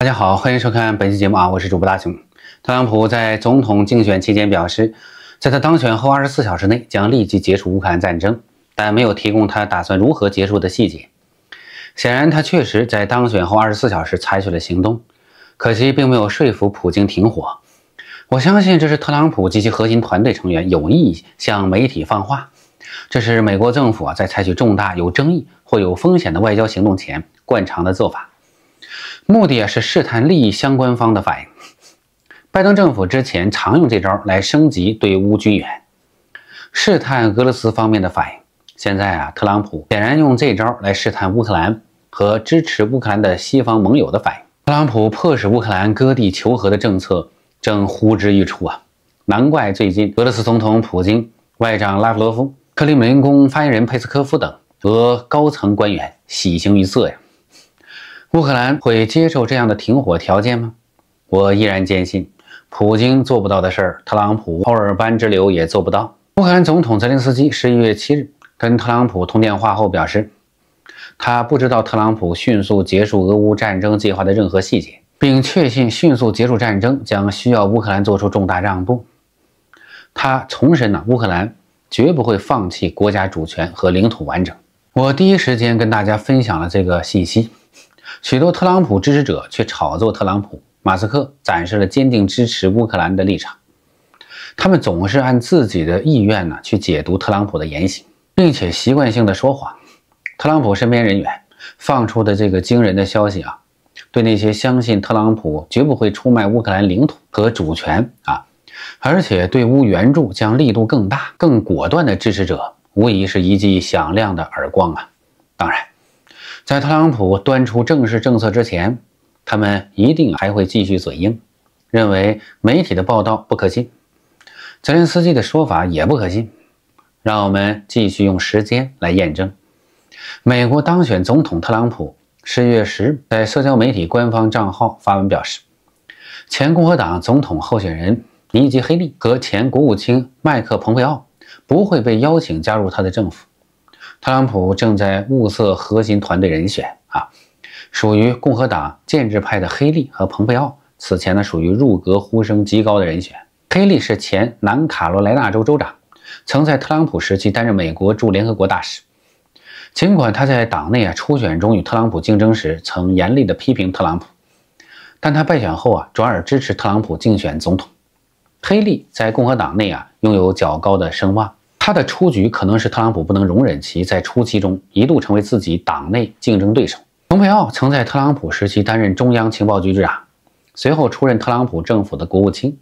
大家好，欢迎收看本期节目啊，我是主播大雄。特朗普在总统竞选期间表示，在他当选后二十四小时内将立即结束乌克兰战争，但没有提供他打算如何结束的细节。显然，他确实在当选后二十四小时采取了行动，可惜并没有说服普京停火。我相信这是特朗普及其核心团队成员有意向媒体放话，这是美国政府啊在采取重大有争议或有风险的外交行动前惯常的做法。目的啊是试探利益相关方的反应。拜登政府之前常用这招来升级对乌军援，试探俄罗斯方面的反应。现在啊，特朗普显然用这招来试探乌克兰和支持乌克兰的西方盟友的反应。特朗普迫使乌克兰割地求和的政策正呼之欲出啊！难怪最近俄罗斯总统普京、外长拉夫罗夫、克里姆林宫发言人佩斯科夫等俄高层官员喜形于色呀。乌克兰会接受这样的停火条件吗？我依然坚信，普京做不到的事儿，特朗普、奥尔班之流也做不到。乌克兰总统泽连斯基十一月七日跟特朗普通电话后表示，他不知道特朗普迅速结束俄乌战争计划的任何细节，并确信迅速结束战争将需要乌克兰做出重大让步。他重申了乌克兰绝不会放弃国家主权和领土完整。我第一时间跟大家分享了这个信息。许多特朗普支持者却炒作特朗普，马斯克展示了坚定支持乌克兰的立场。他们总是按自己的意愿呢去解读特朗普的言行，并且习惯性的说谎。特朗普身边人员放出的这个惊人的消息啊，对那些相信特朗普绝不会出卖乌克兰领土和主权啊，而且对乌援助将力度更大、更果断的支持者，无疑是一记响亮的耳光啊！当然。在特朗普端出正式政策之前，他们一定还会继续嘴硬，认为媒体的报道不可信，泽连斯基的说法也不可信。让我们继续用时间来验证。美国当选总统特朗普十月十日在社交媒体官方账号发文表示，前共和党总统候选人尼基·黑利和前国务卿迈克·蓬佩奥不会被邀请加入他的政府。特朗普正在物色核心团队人选啊，属于共和党建制派的黑利和蓬佩奥此前呢属于入阁呼声极高的人选。黑利是前南卡罗来纳州州长，曾在特朗普时期担任美国驻联合国大使。尽管他在党内啊初选中与特朗普竞争时曾严厉地批评特朗普，但他败选后啊转而支持特朗普竞选总统。黑利在共和党内啊拥有较高的声望。他的出局可能是特朗普不能容忍其在初期中一度成为自己党内竞争对手。蓬佩奥曾在特朗普时期担任中央情报局局长，随后出任特朗普政府的国务卿。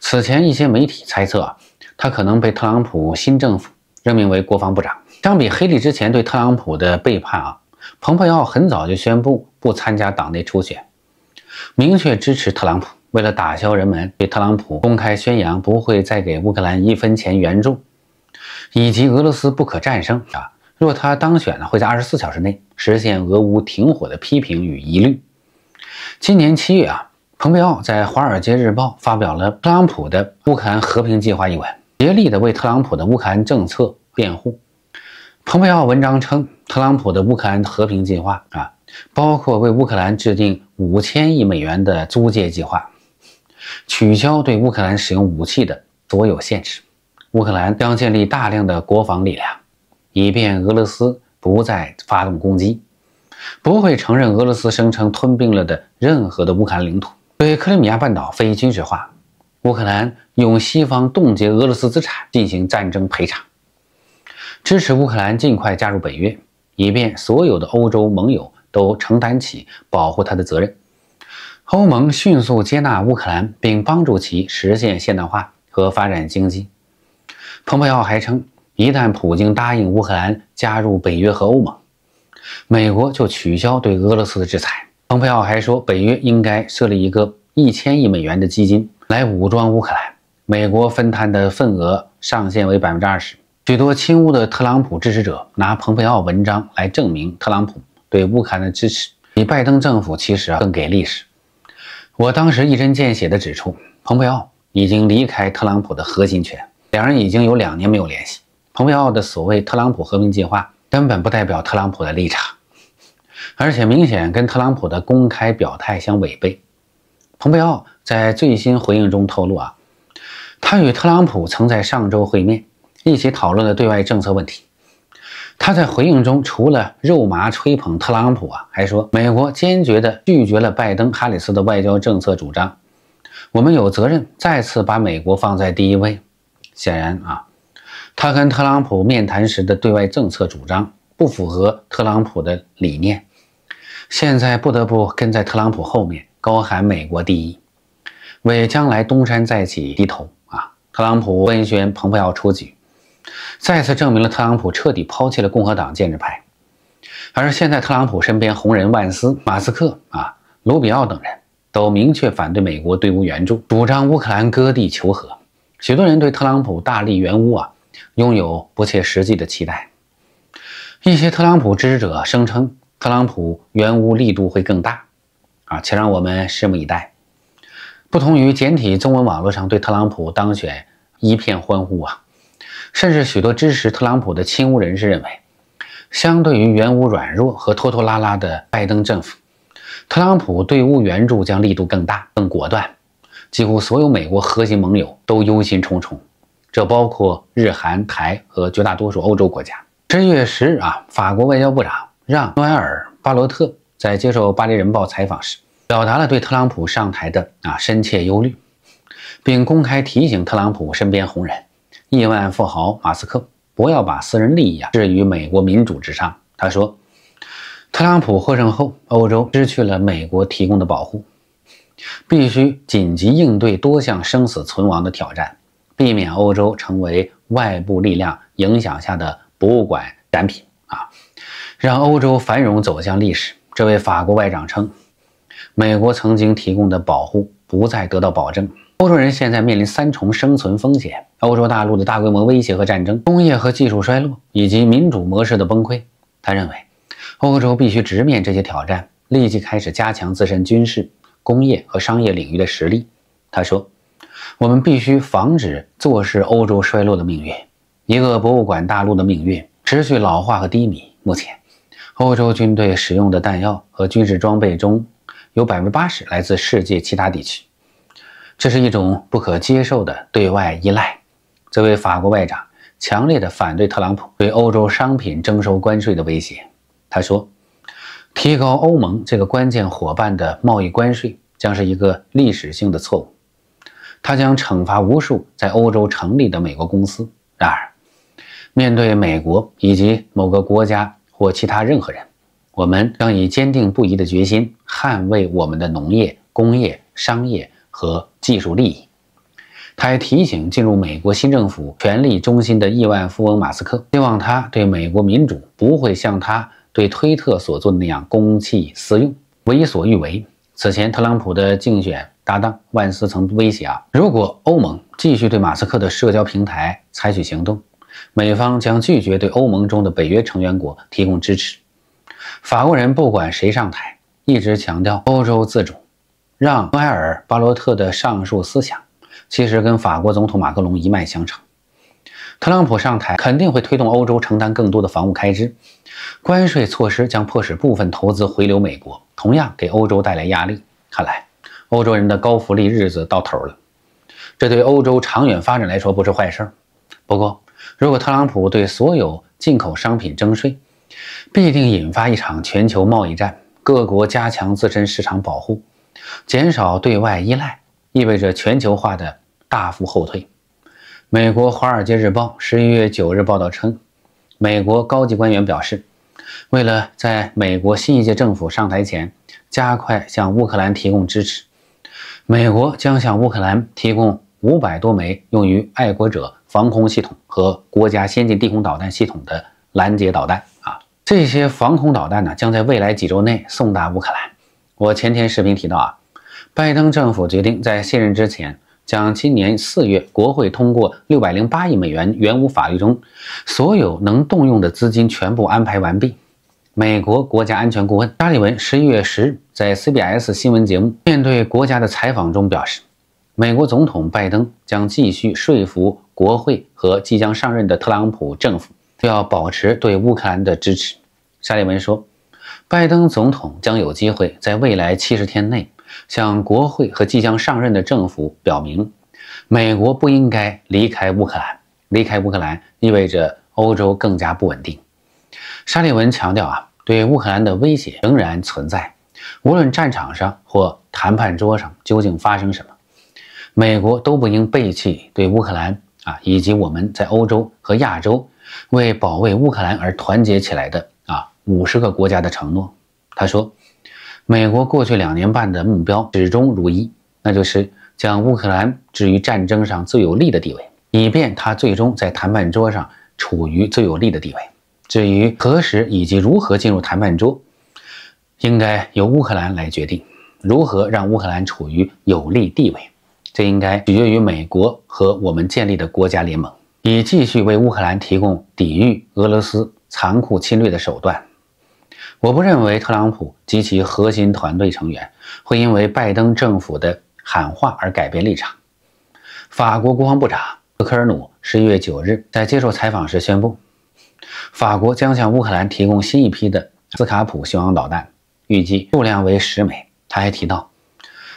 此前一些媒体猜测，他可能被特朗普新政府任命为国防部长。相比黑利之前对特朗普的背叛，啊，蓬佩奥很早就宣布不参加党内初选，明确支持特朗普。为了打消人们对特朗普公开宣扬不会再给乌克兰一分钱援助。以及俄罗斯不可战胜啊！若他当选呢，会在二十四小时内实现俄乌停火的批评与疑虑。今年七月啊，蓬佩奥在《华尔街日报》发表了《特朗普的乌克兰和平计划》一文，竭力的为特朗普的乌克兰政策辩护。蓬佩奥文章称，特朗普的乌克兰和平计划啊，包括为乌克兰制定五千亿美元的租借计划，取消对乌克兰使用武器的所有限制。乌克兰将建立大量的国防力量，以便俄罗斯不再发动攻击，不会承认俄罗斯声称吞并了的任何的乌克兰领土。对克里米亚半岛非军事化，乌克兰用西方冻结俄罗斯资产进行战争赔偿，支持乌克兰尽快加入北约，以便所有的欧洲盟友都承担起保护它的责任。欧盟迅速接纳乌克兰，并帮助其实现现代化和发展经济。蓬佩奥还称，一旦普京答应乌克兰加入北约和欧盟，美国就取消对俄罗斯的制裁。蓬佩奥还说，北约应该设立一个一千亿美元的基金来武装乌克兰，美国分摊的份额上限为百分之二十。许多亲乌的特朗普支持者拿蓬佩奥文章来证明特朗普对乌克兰的支持比拜登政府其实啊更给力史。我当时一针见血地指出，蓬佩奥已经离开特朗普的核心圈。两人已经有两年没有联系。蓬佩奥的所谓“特朗普和平计划”根本不代表特朗普的立场，而且明显跟特朗普的公开表态相违背。蓬佩奥在最新回应中透露，啊，他与特朗普曾在上周会面，一起讨论了对外政策问题。他在回应中除了肉麻吹捧特朗普啊，还说美国坚决地拒绝了拜登哈里斯的外交政策主张，我们有责任再次把美国放在第一位。显然啊，他跟特朗普面谈时的对外政策主张不符合特朗普的理念，现在不得不跟在特朗普后面高喊“美国第一”，为将来东山再起低头啊！特朗普温宣蓬佩奥出局，再次证明了特朗普彻底抛弃了共和党建制派，而现在特朗普身边红人万斯、马斯克啊、卢比奥等人都明确反对美国对乌援助，主张乌克兰割地求和。许多人对特朗普大力援乌啊，拥有不切实际的期待。一些特朗普支持者声称，特朗普援乌力度会更大，啊，且让我们拭目以待。不同于简体中文网络上对特朗普当选一片欢呼啊，甚至许多支持特朗普的亲乌人士认为，相对于援乌软弱和拖拖拉拉的拜登政府，特朗普对乌援助将力度更大、更果断。几乎所有美国核心盟友都忧心忡忡，这包括日韩台和绝大多数欧洲国家。正月十日啊，法国外交部长让·诺埃尔·巴罗特在接受《巴黎人报》采访时，表达了对特朗普上台的啊深切忧虑，并公开提醒特朗普身边红人、亿万富豪马斯克不要把私人利益啊置于美国民主之上。他说：“特朗普获胜后，欧洲失去了美国提供的保护。”必须紧急应对多项生死存亡的挑战，避免欧洲成为外部力量影响下的博物馆展品啊！让欧洲繁荣走向历史。这位法国外长称，美国曾经提供的保护不再得到保证。欧洲人现在面临三重生存风险：欧洲大陆的大规模威胁和战争、工业和技术衰落以及民主模式的崩溃。他认为，欧洲必须直面这些挑战，立即开始加强自身军事。工业和商业领域的实力，他说：“我们必须防止坐视欧洲衰落的命运，一个博物馆大陆的命运持续老化和低迷。目前，欧洲军队使用的弹药和军事装备中有百分之八十来自世界其他地区，这是一种不可接受的对外依赖。”这位法国外长强烈的反对特朗普对欧洲商品征收关税的威胁，他说。提高欧盟这个关键伙伴的贸易关税将是一个历史性的错误，它将惩罚无数在欧洲成立的美国公司。然而，面对美国以及某个国家或其他任何人，我们将以坚定不移的决心捍卫我们的农业、工业、商业和技术利益。他还提醒进入美国新政府权力中心的亿万富翁马斯克，希望他对美国民主不会像他。对推特所做的那样公器私用、为所欲为。此前，特朗普的竞选搭档万斯曾威胁，啊，如果欧盟继续对马斯克的社交平台采取行动，美方将拒绝对欧盟中的北约成员国提供支持。法国人不管谁上台，一直强调欧洲自主。让·埃尔·巴罗特的上述思想，其实跟法国总统马克龙一脉相承。特朗普上台肯定会推动欧洲承担更多的防务开支，关税措施将迫使部分投资回流美国，同样给欧洲带来压力。看来，欧洲人的高福利日子到头了。这对欧洲长远发展来说不是坏事。不过，如果特朗普对所有进口商品征税，必定引发一场全球贸易战。各国加强自身市场保护，减少对外依赖，意味着全球化的大幅后退。美国《华尔街日报》十一月九日报道称，美国高级官员表示，为了在美国新一届政府上台前加快向乌克兰提供支持，美国将向乌克兰提供五百多枚用于爱国者防空系统和国家先进地空导弹系统的拦截导弹。啊，这些防空导弹呢，将在未来几周内送达乌克兰。我前天视频提到啊，拜登政府决定在卸任之前。将今年四月国会通过六百零八亿美元援乌法律中所有能动用的资金全部安排完毕。美国国家安全顾问沙利文十一月十日在 CBS 新闻节目面对国家的采访中表示，美国总统拜登将继续说服国会和即将上任的特朗普政府要保持对乌克兰的支持。沙利文说，拜登总统将有机会在未来七十天内。向国会和即将上任的政府表明，美国不应该离开乌克兰。离开乌克兰意味着欧洲更加不稳定。沙利文强调啊，对乌克兰的威胁仍然存在，无论战场上或谈判桌上究竟发生什么，美国都不应背弃对乌克兰啊以及我们在欧洲和亚洲为保卫乌克兰而团结起来的啊五十个国家的承诺。他说。美国过去两年半的目标始终如一，那就是将乌克兰置于战争上最有利的地位，以便他最终在谈判桌上处于最有利的地位。至于何时以及如何进入谈判桌，应该由乌克兰来决定。如何让乌克兰处于有利地位，这应该取决于美国和我们建立的国家联盟，以继续为乌克兰提供抵御俄罗斯残酷侵略的手段。我不认为特朗普及其核心团队成员会因为拜登政府的喊话而改变立场。法国国防部长科尔努十一月九日在接受采访时宣布，法国将向乌克兰提供新一批的斯卡普巡航导弹，预计数量为十枚。他还提到，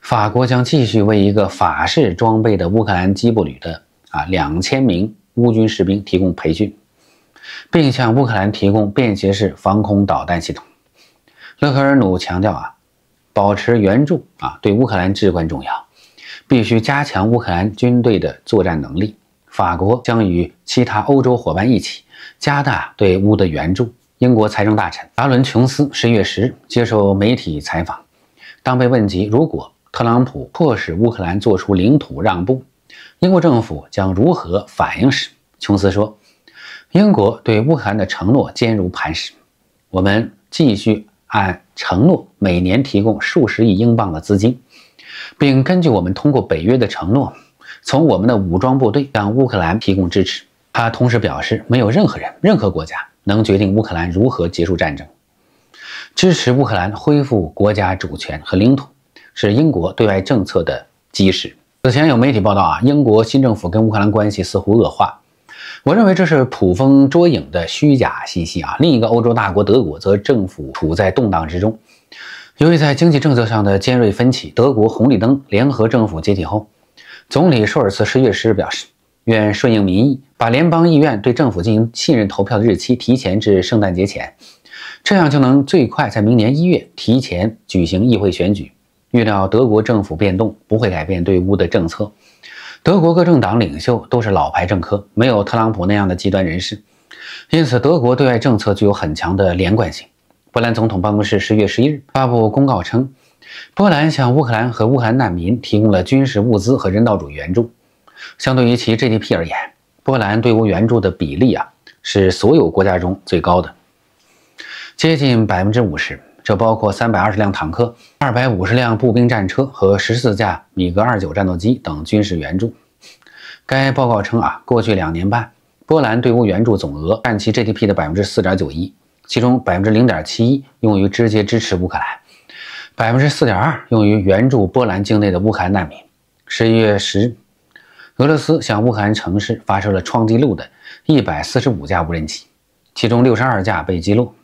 法国将继续为一个法式装备的乌克兰基布旅的啊两千名乌军士兵提供培训，并向乌克兰提供便携式防空导弹系统。勒克尔努强调啊，保持援助啊对乌克兰至关重要，必须加强乌克兰军队的作战能力。法国将与其他欧洲伙伴一起加大对乌的援助。英国财政大臣达伦·琼斯十月十接受媒体采访，当被问及如果特朗普迫使乌克兰做出领土让步，英国政府将如何反应时，琼斯说：“英国对乌克兰的承诺坚如磐石，我们继续。”按承诺，每年提供数十亿英镑的资金，并根据我们通过北约的承诺，从我们的武装部队向乌克兰提供支持。他同时表示，没有任何人、任何国家能决定乌克兰如何结束战争。支持乌克兰恢复国家主权和领土，是英国对外政策的基石。此前有媒体报道啊，英国新政府跟乌克兰关系似乎恶化。我认为这是捕风捉影的虚假信息啊！另一个欧洲大国德国则政府处在动荡之中，由于在经济政策上的尖锐分歧，德国“红绿灯”联合政府解体后，总理舒尔茨十月十日表示，愿顺应民意，把联邦议院对政府进行信任投票的日期提前至圣诞节前，这样就能最快在明年一月提前举行议会选举。预料德国政府变动不会改变对乌的政策。德国各政党领袖都是老牌政客，没有特朗普那样的极端人士，因此德国对外政策具有很强的连贯性。波兰总统办公室十月十一日发布公告称，波兰向乌克兰和乌克兰难民提供了军事物资和人道主义援助。相对于其 GDP 而言，波兰对乌援助的比例啊是所有国家中最高的，接近百分之五十。这包括三百二十辆坦克、二百五十辆步兵战车和十四架米格二九战斗机等军事援助。该报告称，啊，过去两年半，波兰对乌援助总额占其 GDP 的百分之四点九一，其中百分之零点七一用于直接支持乌克兰，百分之四点二用于援助波兰境内的乌克兰难民。十一月十日，俄罗斯向乌克兰城市发射了创纪录的一百四十五架无人机，其中六十二架被击落。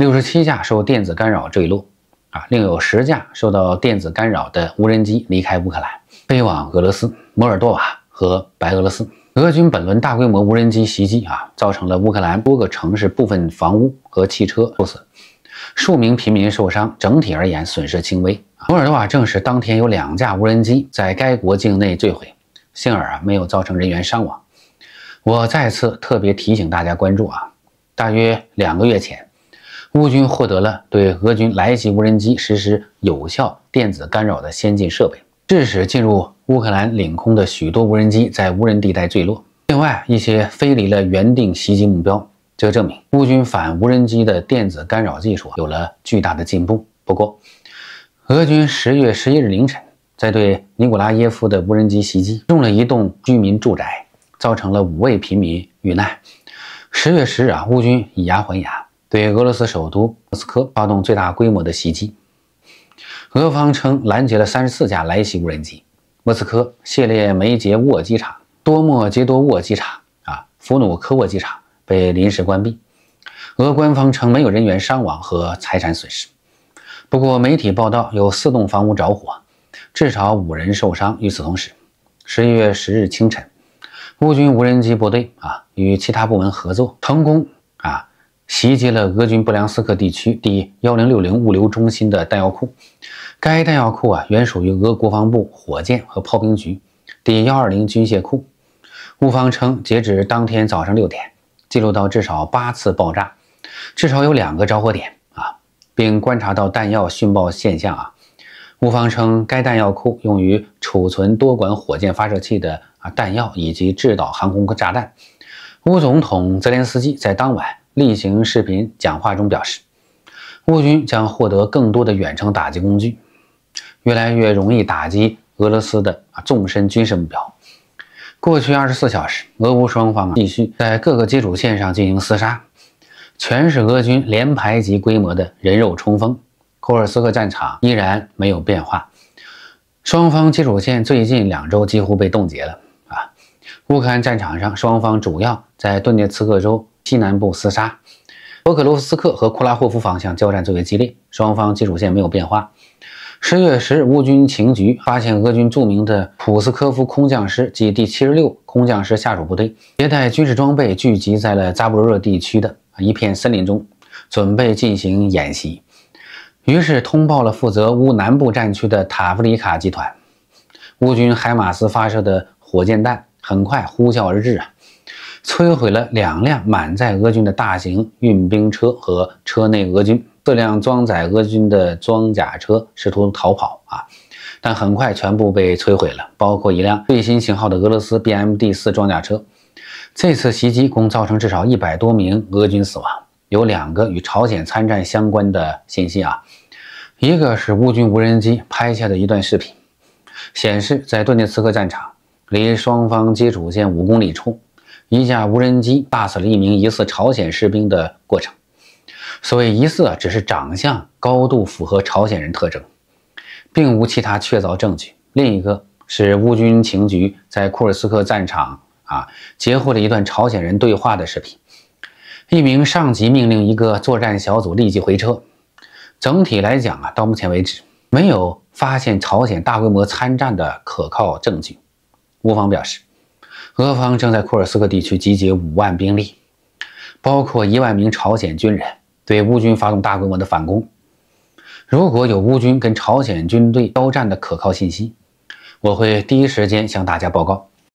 六十七架受电子干扰坠落，啊，另有十架受到电子干扰的无人机离开乌克兰，飞往俄罗斯、摩尔多瓦和白俄罗斯。俄军本轮大规模无人机袭击啊，造成了乌克兰多个城市部分房屋和汽车受损，数名平民受伤，整体而言损失轻微。摩尔多瓦证实，当天有两架无人机在该国境内坠毁，幸而啊没有造成人员伤亡。我再次特别提醒大家关注啊，大约两个月前。乌军获得了对俄军来袭无人机实施有效电子干扰的先进设备，致使进入乌克兰领空的许多无人机在无人地带坠落。另外一些飞离了原定袭击目标，这证明乌军反无人机的电子干扰技术有了巨大的进步。不过，俄军十月十一日凌晨在对尼古拉耶夫的无人机袭击中了一栋居民住宅，造成了五位平民遇难。十月十日，啊，乌军以牙还牙。对俄罗斯首都莫斯科发动最大规模的袭击，俄方称拦截了三十四架来袭无人机，莫斯科谢列梅捷沃机场、多莫杰多沃机场、啊、伏努科沃机场被临时关闭。俄官方称没有人员伤亡和财产损失，不过媒体报道有四栋房屋着火，至少五人受伤。与此同时，十一月十日清晨，乌军无人机部队啊与其他部门合作成功啊。袭击了俄军布良斯克地区第幺零六零物流中心的弹药库，该弹药库啊原属于俄国防部火箭和炮兵局第幺二零军械库。乌方称，截止当天早上六点，记录到至少八次爆炸，至少有两个着火点啊，并观察到弹药殉爆现象啊。乌方称，该弹药库用于储存多管火箭发射器的啊弹药以及制导航空炸弹。乌总统泽连斯基在当晚。例行视频讲话中表示，乌军将获得更多的远程打击工具，越来越容易打击俄罗斯的纵深军事目标。过去二十四小时，俄乌双方啊继续在各个基础线上进行厮杀，全是俄军连排级规模的人肉冲锋。库尔斯克战场依然没有变化，双方基础线最近两周几乎被冻结了啊。乌克兰战场上，双方主要在顿涅茨克州。西南部厮杀，博克罗夫斯克和库拉霍夫方向交战最为激烈，双方基础线没有变化。十月十日，乌军情局发现俄军著名的普斯科夫空降师及第七十六空降师下属部队携带军事装备聚集在了扎布罗热地区的一片森林中，准备进行演习，于是通报了负责乌南部战区的塔夫里卡集团。乌军海马斯发射的火箭弹很快呼啸而至啊！摧毁了两辆满载俄军的大型运兵车和车内俄军，四辆装载俄军的装甲车试图逃跑啊，但很快全部被摧毁了，包括一辆最新型号的俄罗斯 BMD 四装甲车。这次袭击共造成至少一百多名俄军死亡。有两个与朝鲜参战相关的信息啊，一个是乌军无人机拍下的一段视频，显示在顿涅茨克战场，离双方接触线五公里处。一架无人机打死了一名疑似朝鲜士兵的过程。所谓“疑似”啊，只是长相高度符合朝鲜人特征，并无其他确凿证据。另一个是乌军情局在库尔斯克战场啊截获了一段朝鲜人对话的视频。一名上级命令一个作战小组立即回撤。整体来讲啊，到目前为止，没有发现朝鲜大规模参战的可靠证据。乌方表示。俄方正在库尔斯克地区集结五万兵力，包括一万名朝鲜军人，对乌军发动大规模的反攻。如果有乌军跟朝鲜军队交战的可靠信息，我会第一时间向大家报告。